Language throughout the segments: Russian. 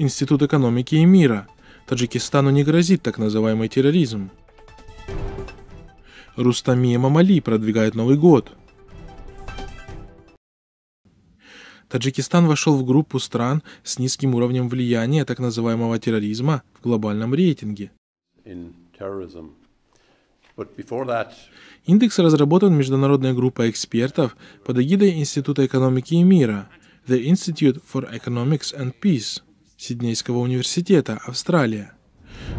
Институт экономики и мира. Таджикистану не грозит так называемый терроризм. Рустамия Мамали продвигает Новый год. Таджикистан вошел в группу стран с низким уровнем влияния так называемого терроризма в глобальном рейтинге. That... Индекс разработан международной группой экспертов под эгидой Института экономики и мира, The Institute for Economics and Peace – Сиднейского университета, Австралия.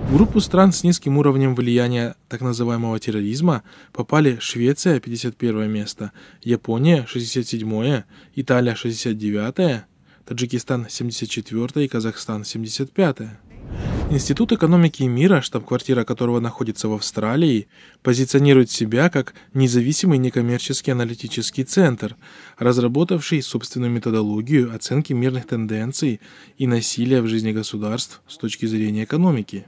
В группу стран с низким уровнем влияния так называемого терроризма попали Швеция 51 место, Япония 67, Италия 69, Таджикистан 74 и Казахстан 75. Институт экономики и мира, штаб-квартира которого находится в Австралии, позиционирует себя как независимый некоммерческий аналитический центр, разработавший собственную методологию оценки мирных тенденций и насилия в жизни государств с точки зрения экономики.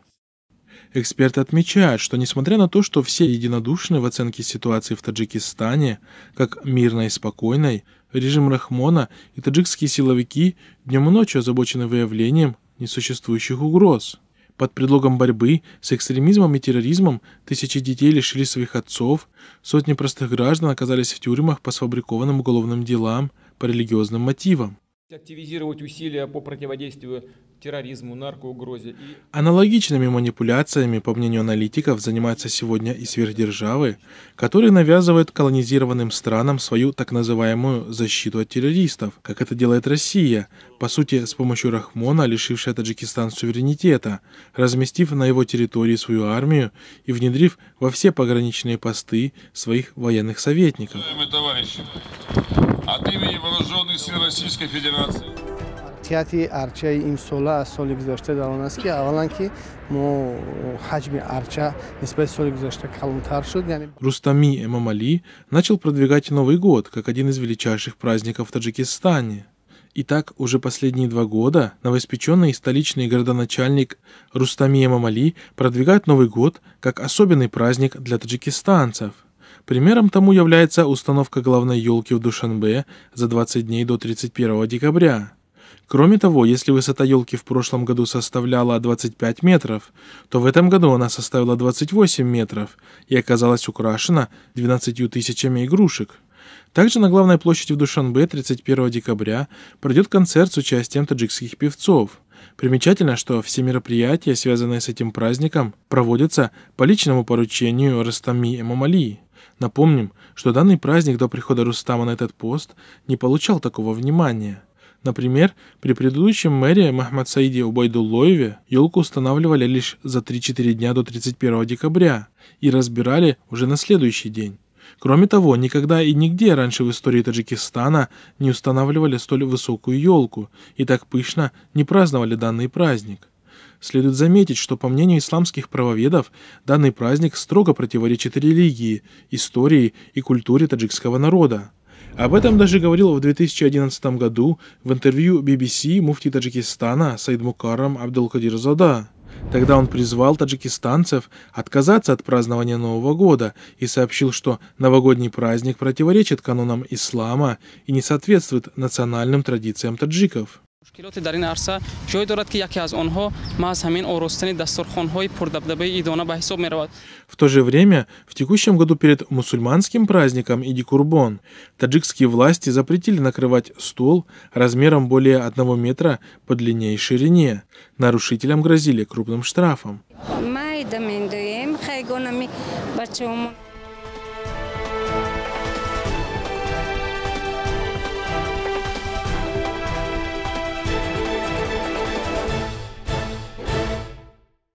Эксперты отмечают, что несмотря на то, что все единодушны в оценке ситуации в Таджикистане как мирной и спокойной, режим Рахмона и таджикские силовики днем и ночью озабочены выявлением несуществующих угроз – под предлогом борьбы с экстремизмом и терроризмом тысячи детей лишили своих отцов, сотни простых граждан оказались в тюрьмах по сфабрикованным уголовным делам, по религиозным мотивам активизировать усилия по противодействию терроризму, наркоугрозе. Аналогичными манипуляциями, по мнению аналитиков, занимаются сегодня и сверхдержавы, которые навязывают колонизированным странам свою так называемую защиту от террористов, как это делает Россия, по сути, с помощью Рахмона, лишившая Таджикистан суверенитета, разместив на его территории свою армию и внедрив во все пограничные посты своих военных советников. Уважаемые товарищи, от имени Вооруженных сил Российской Федерации. ҳаракати арчаи имсола аз соли гузашта дар он аст ки аввалан ки мо ҳаҷми арча нисбати соли гузашта калонтар шуд рустами Эмамали начал продвигать новый год как один из величайших праздников в таджикистане Итак, уже последние два года новоиспеченный столичный городоначальник Рустами Эмамали продвигает Новый год как особенный праздник для таджикистанцев. Примером тому является установка главной елки в Душанбе за 20 дней до 31 декабря. Кроме того, если высота елки в прошлом году составляла 25 метров, то в этом году она составила 28 метров и оказалась украшена 12 тысячами игрушек. Также на главной площади в Душанбе 31 декабря пройдет концерт с участием таджикских певцов. Примечательно, что все мероприятия, связанные с этим праздником, проводятся по личному поручению Растами Эмамали. Напомним, что данный праздник до прихода Рустама на этот пост не получал такого внимания. Например, при предыдущем мэре Махмад Саиде Убайдуллоеве елку устанавливали лишь за 3-4 дня до 31 декабря и разбирали уже на следующий день. Кроме того, никогда и нигде раньше в истории Таджикистана не устанавливали столь высокую елку и так пышно не праздновали данный праздник. Следует заметить, что по мнению исламских правоведов, данный праздник строго противоречит религии, истории и культуре таджикского народа. Об этом даже говорил в 2011 году в интервью BBC муфти Таджикистана Саид Мукарам Абдулкадир Зада. Тогда он призвал таджикистанцев отказаться от празднования Нового года и сообщил, что новогодний праздник противоречит канонам ислама и не соответствует национальным традициям таджиков мушкилоти дар ин арса ҷой дорад ки яке аз онҳо маҳз ҳамин оростани дастурхонҳои пурдабдабаи идона ба ҳисоб меравад в то же время в текущем году перед мусульманским праздником иди курбон таджикские власти запретили накрывать стол размером более одного метра по длине и ширине нарушителям грозили крупным штрафом